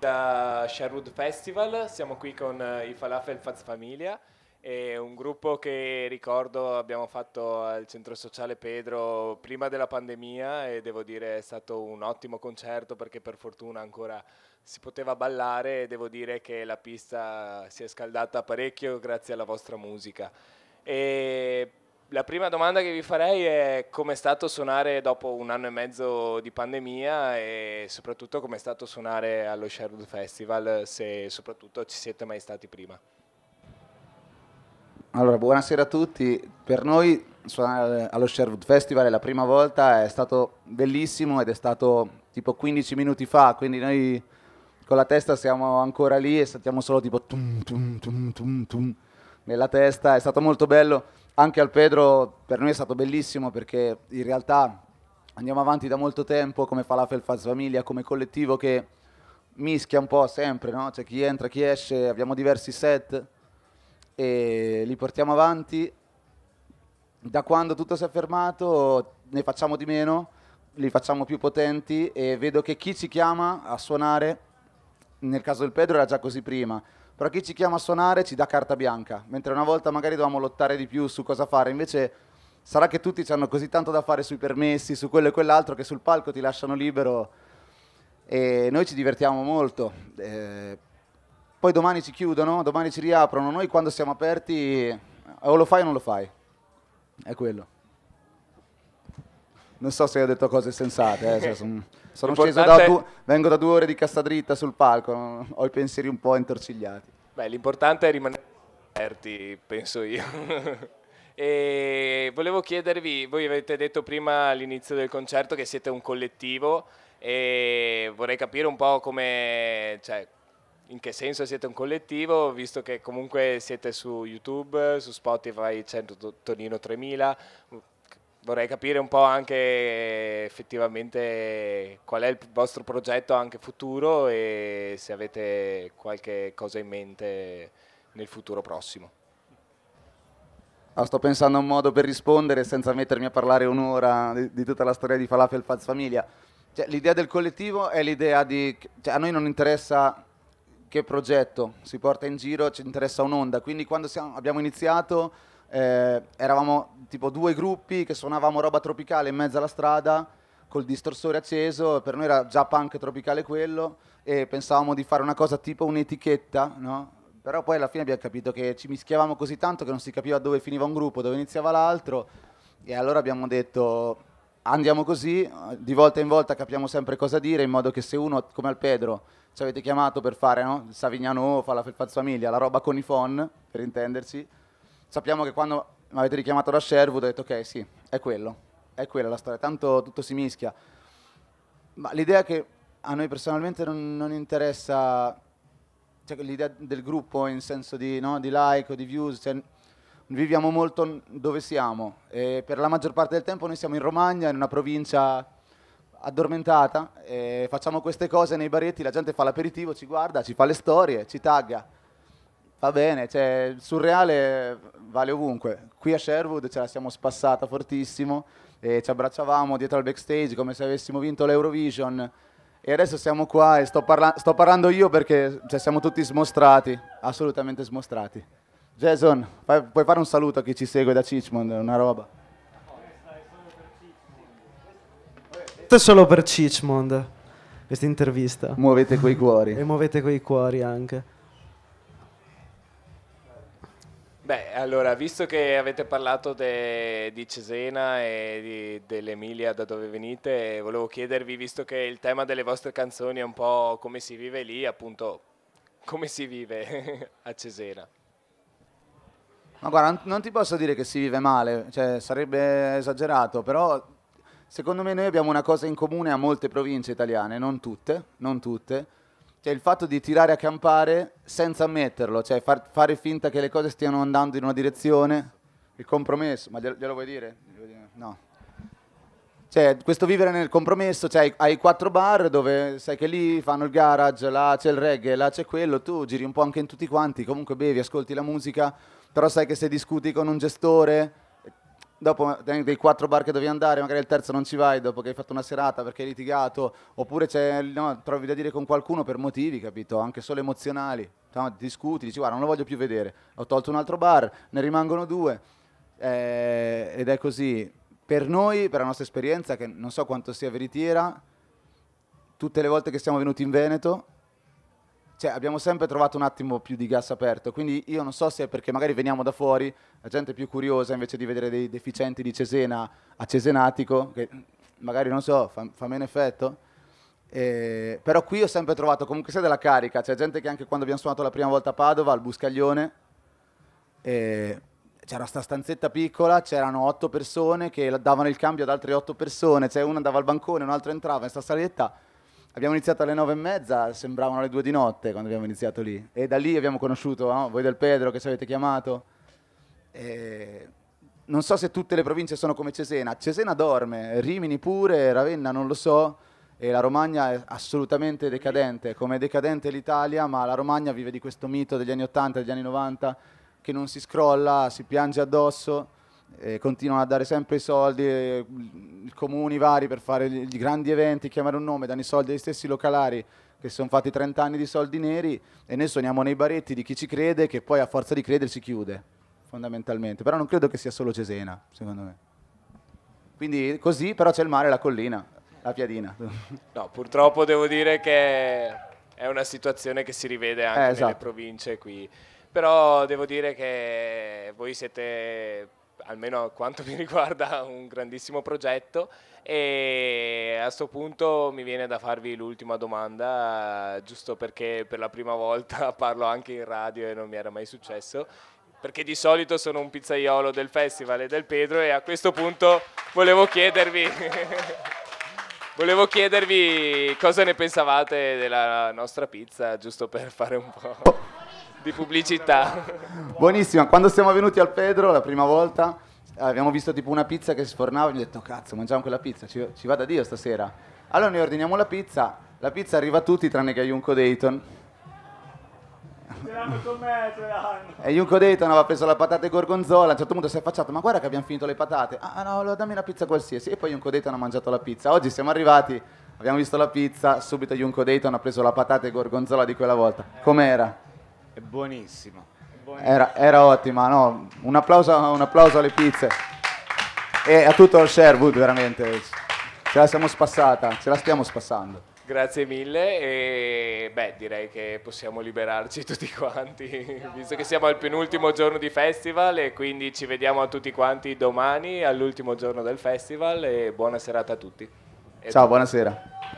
Da Sherwood Festival siamo qui con eh, i Falafel Faz Famiglia, è un gruppo che ricordo abbiamo fatto al centro sociale Pedro prima della pandemia e devo dire è stato un ottimo concerto perché per fortuna ancora si poteva ballare e devo dire che la pista si è scaldata parecchio grazie alla vostra musica. E la prima domanda che vi farei è come è stato suonare dopo un anno e mezzo di pandemia e soprattutto come è stato suonare allo Sherwood Festival, se soprattutto ci siete mai stati prima. Allora, buonasera a tutti. Per noi suonare allo Sherwood Festival è la prima volta, è stato bellissimo ed è stato tipo 15 minuti fa, quindi noi con la testa siamo ancora lì e sentiamo solo tipo tum tum tum tum tum nella testa, è stato molto bello anche al Pedro per noi è stato bellissimo perché in realtà andiamo avanti da molto tempo come Falafel Faz Famiglia, come collettivo che mischia un po' sempre, no? c'è chi entra, chi esce, abbiamo diversi set e li portiamo avanti. Da quando tutto si è fermato ne facciamo di meno, li facciamo più potenti e vedo che chi ci chiama a suonare, nel caso del Pedro era già così prima, però chi ci chiama a suonare ci dà carta bianca, mentre una volta magari dovevamo lottare di più su cosa fare, invece sarà che tutti hanno così tanto da fare sui permessi, su quello e quell'altro, che sul palco ti lasciano libero e noi ci divertiamo molto. Eh, poi domani ci chiudono, domani ci riaprono, noi quando siamo aperti eh, o lo fai o non lo fai, è quello non so se ho detto cose sensate. Eh, cioè son, sono sceso da due, vengo da due ore di cassa dritta sul palco, ho i pensieri un po' intorcigliati. Beh, l'importante è rimanere aperti, penso io. e volevo chiedervi, voi avete detto prima all'inizio del concerto che siete un collettivo e vorrei capire un po' come, cioè, in che senso siete un collettivo, visto che comunque siete su YouTube, su Spotify c'è Tonino 3000, vorrei capire un po' anche effettivamente qual è il vostro progetto anche futuro e se avete qualche cosa in mente nel futuro prossimo. Ah, sto pensando a un modo per rispondere senza mettermi a parlare un'ora di, di tutta la storia di Falafel Faz Famiglia. Cioè, l'idea del collettivo è l'idea di... Cioè, a noi non interessa che progetto si porta in giro, ci interessa un'onda. Quindi quando siamo, abbiamo iniziato eh, eravamo tipo due gruppi che suonavamo roba tropicale in mezzo alla strada col distorsore acceso, per noi era già punk tropicale quello e pensavamo di fare una cosa tipo un'etichetta, no? Però poi alla fine abbiamo capito che ci mischiavamo così tanto che non si capiva dove finiva un gruppo, dove iniziava l'altro e allora abbiamo detto andiamo così, di volta in volta capiamo sempre cosa dire in modo che se uno come al Pedro ci avete chiamato per fare no? il Savignano fa la Famiglia, la roba con i phon per intenderci, sappiamo che quando mi avete richiamato da Sherwood ho detto ok sì, è quello, è quella la storia, tanto tutto si mischia. Ma l'idea che a noi personalmente non, non interessa, cioè l'idea del gruppo in senso di, no, di like o di views, cioè, viviamo molto dove siamo e per la maggior parte del tempo noi siamo in Romagna, in una provincia addormentata, e facciamo queste cose nei baretti, la gente fa l'aperitivo, ci guarda, ci fa le storie, ci tagga va bene, cioè, il surreale vale ovunque. Qui a Sherwood ce la siamo spassata fortissimo e ci abbracciavamo dietro al backstage come se avessimo vinto l'Eurovision. E adesso siamo qua e sto, parla- sto parlando io perché cioè, siamo tutti smostrati, assolutamente smostrati. Jason, fai, puoi fare un saluto a chi ci segue da Cicmond, è una roba. Questo è solo per Cicmond, questa intervista. Muovete quei cuori. e muovete quei cuori anche. Beh, allora, visto che avete parlato de, di Cesena e dell'Emilia da dove venite, volevo chiedervi, visto che il tema delle vostre canzoni è un po' come si vive lì, appunto, come si vive a Cesena? Ma guarda, non ti posso dire che si vive male, cioè, sarebbe esagerato, però secondo me noi abbiamo una cosa in comune a molte province italiane, non tutte, non tutte cioè il fatto di tirare a campare senza ammetterlo, cioè far, fare finta che le cose stiano andando in una direzione, il compromesso, ma glielo, glielo vuoi dire? No. Cioè, questo vivere nel compromesso, cioè hai quattro bar dove sai che lì fanno il garage, là c'è il reggae, là c'è quello, tu giri un po' anche in tutti quanti, comunque bevi, ascolti la musica, però sai che se discuti con un gestore dopo dei quattro bar che dovevi andare, magari il terzo non ci vai dopo che hai fatto una serata perché hai litigato, oppure no, trovi da dire con qualcuno per motivi, capito? Anche solo emozionali. No, discuti, dici guarda non lo voglio più vedere, ho tolto un altro bar, ne rimangono due. Eh, ed è così. Per noi, per la nostra esperienza, che non so quanto sia veritiera, tutte le volte che siamo venuti in Veneto cioè, abbiamo sempre trovato un attimo più di gas aperto, quindi io non so se è perché magari veniamo da fuori, la gente è più curiosa invece di vedere dei deficienti di Cesena a Cesenatico, che magari non so, fa, fa meno effetto. Eh, però qui ho sempre trovato comunque sia della carica, c'è gente che anche quando abbiamo suonato la prima volta a Padova, al Buscaglione, eh, c'era sta stanzetta piccola, c'erano otto persone che davano il cambio ad altre otto persone, cioè una andava al bancone, un'altra entrava in sta saletta Abbiamo iniziato alle nove e mezza, sembravano le due di notte quando abbiamo iniziato lì. E da lì abbiamo conosciuto no? voi del Pedro che ci avete chiamato. E non so se tutte le province sono come Cesena. Cesena dorme, Rimini pure, Ravenna non lo so. E la Romagna è assolutamente decadente, come è decadente l'Italia, ma la Romagna vive di questo mito degli anni 80, degli anni 90, che non si scrolla, si piange addosso eh, continuano a dare sempre i soldi, eh, i comuni vari per fare i grandi eventi, chiamare un nome, danno i soldi agli stessi localari che sono fatti 30 anni di soldi neri e noi suoniamo nei baretti di chi ci crede che poi a forza di credere si chiude, fondamentalmente. Però non credo che sia solo Cesena, secondo me. Quindi così, però c'è il mare, la collina, la piadina. No, purtroppo devo dire che è una situazione che si rivede anche eh, esatto. nelle province qui. Però devo dire che voi siete almeno a quanto mi riguarda, un grandissimo progetto e a questo punto mi viene da farvi l'ultima domanda, giusto perché per la prima volta parlo anche in radio e non mi era mai successo, perché di solito sono un pizzaiolo del Festival e del Pedro e a questo punto volevo chiedervi... volevo chiedervi cosa ne pensavate della nostra pizza, giusto per fare un po' di pubblicità. Buonissima, quando siamo venuti al Pedro la prima volta abbiamo visto tipo una pizza che sfornava e abbiamo detto cazzo mangiamo quella pizza, ci, ci vada Dio stasera. Allora noi ordiniamo la pizza, la pizza arriva a tutti tranne che a Junko Dayton. E Junko Dayton aveva preso la patata e gorgonzola, a un certo punto si è affacciato, ma guarda che abbiamo finito le patate. Ah, ah no, allora dammi una pizza qualsiasi. E poi Junko Dayton ha mangiato la pizza. Oggi siamo arrivati, abbiamo visto la pizza, subito Junko Dayton ha preso la patata e gorgonzola di quella volta. Com'era? È buonissimo. Era, era, ottima, no? Un applauso, un applauso alle pizze. E a tutto il Sherwood, veramente. Ce la siamo spassata, ce la stiamo spassando. Grazie mille e beh, direi che possiamo liberarci tutti quanti, visto che siamo al penultimo giorno di festival e quindi ci vediamo a tutti quanti domani all'ultimo giorno del festival e buona serata a tutti. E Ciao, buonasera.